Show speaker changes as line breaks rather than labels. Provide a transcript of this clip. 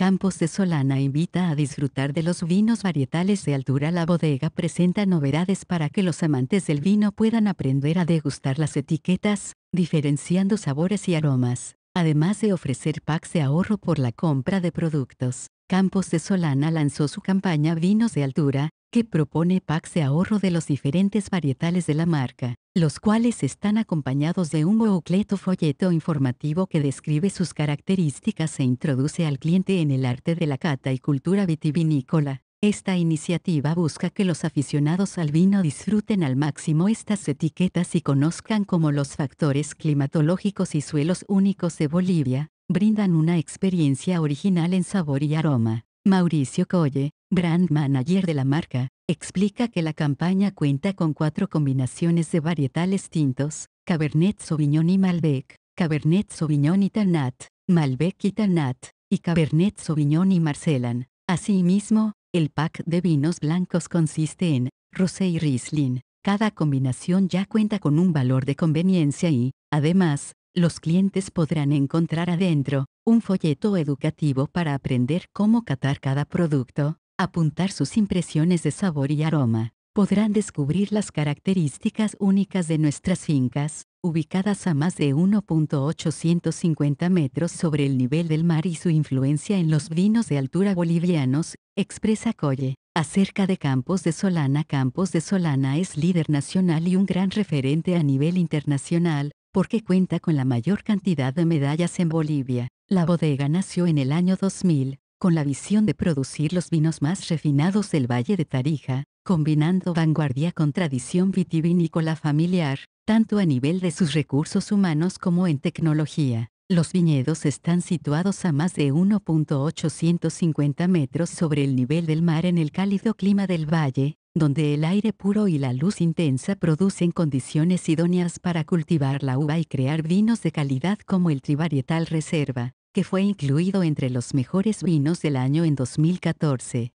Campos de Solana invita a disfrutar de los vinos varietales de altura. La bodega presenta novedades para que los amantes del vino puedan aprender a degustar las etiquetas, diferenciando sabores y aromas, además de ofrecer packs de ahorro por la compra de productos. Campos de Solana lanzó su campaña Vinos de Altura, que propone packs de ahorro de los diferentes varietales de la marca los cuales están acompañados de un bocleto folleto informativo que describe sus características e introduce al cliente en el arte de la cata y cultura vitivinícola. Esta iniciativa busca que los aficionados al vino disfruten al máximo estas etiquetas y conozcan cómo los factores climatológicos y suelos únicos de Bolivia brindan una experiencia original en sabor y aroma. Mauricio Colle, brand manager de la marca, explica que la campaña cuenta con cuatro combinaciones de varietales tintos, Cabernet Sauvignon y Malbec, Cabernet Sauvignon y Tannat, Malbec y Tannat, y Cabernet Sauvignon y Marcellan. Asimismo, el pack de vinos blancos consiste en Rosé y Riesling. Cada combinación ya cuenta con un valor de conveniencia y, además, los clientes podrán encontrar adentro un folleto educativo para aprender cómo catar cada producto, apuntar sus impresiones de sabor y aroma. Podrán descubrir las características únicas de nuestras fincas, ubicadas a más de 1.850 metros sobre el nivel del mar y su influencia en los vinos de altura bolivianos, expresa Colle. Acerca de Campos de Solana, Campos de Solana es líder nacional y un gran referente a nivel internacional, porque cuenta con la mayor cantidad de medallas en Bolivia. La bodega nació en el año 2000, con la visión de producir los vinos más refinados del Valle de Tarija, combinando vanguardia con tradición vitivinícola familiar, tanto a nivel de sus recursos humanos como en tecnología. Los viñedos están situados a más de 1.850 metros sobre el nivel del mar en el cálido clima del valle, donde el aire puro y la luz intensa producen condiciones idóneas para cultivar la uva y crear vinos de calidad como el Trivarietal Reserva que fue incluido entre los mejores vinos del año en 2014.